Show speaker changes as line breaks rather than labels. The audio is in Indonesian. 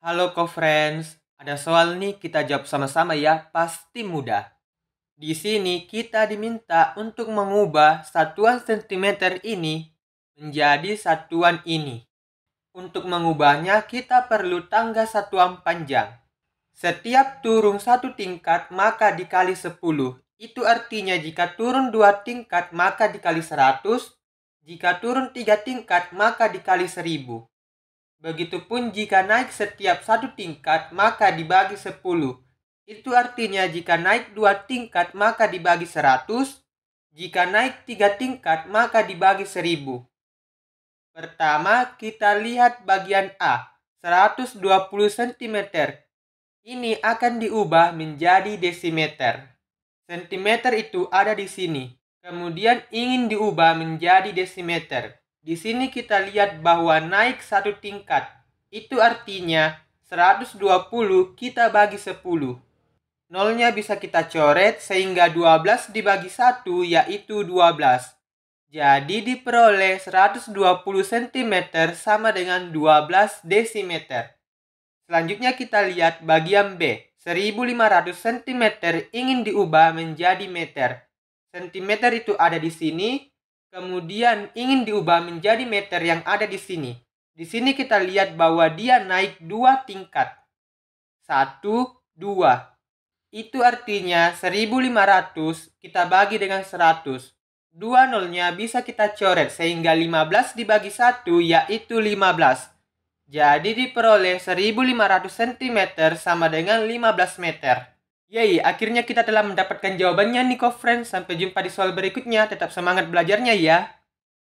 Halo co-friends, ada soal nih kita jawab sama-sama ya, pasti mudah. Di sini kita diminta untuk mengubah satuan sentimeter ini menjadi satuan ini. Untuk mengubahnya kita perlu tangga satuan panjang. Setiap turun satu tingkat maka dikali 10. Itu artinya jika turun dua tingkat maka dikali 100. Jika turun tiga tingkat maka dikali 1000. Begitupun jika naik setiap satu tingkat, maka dibagi 10. Itu artinya jika naik dua tingkat, maka dibagi 100. Jika naik tiga tingkat, maka dibagi 1000. Pertama, kita lihat bagian A, 120 cm. Ini akan diubah menjadi desimeter. Sentimeter itu ada di sini. Kemudian ingin diubah menjadi desimeter. Di sini kita lihat bahwa naik satu tingkat. Itu artinya 120 kita bagi 10. Nolnya bisa kita coret sehingga 12 dibagi 1 yaitu 12. Jadi diperoleh 120 cm sama dengan 12 desimeter. Selanjutnya kita lihat bagian B. 1500 cm ingin diubah menjadi meter. Sentimeter itu ada di sini, kemudian ingin diubah menjadi meter yang ada di sini. Di sini kita lihat bahwa dia naik dua tingkat. Satu, dua. Itu artinya 1500 kita bagi dengan 100. Dua nolnya bisa kita coret sehingga 15 dibagi satu yaitu 15. Jadi diperoleh 1500 cm sama dengan 15 meter. Yay, akhirnya kita telah mendapatkan jawabannya nih, Friends. Sampai jumpa di soal berikutnya. Tetap semangat belajarnya ya.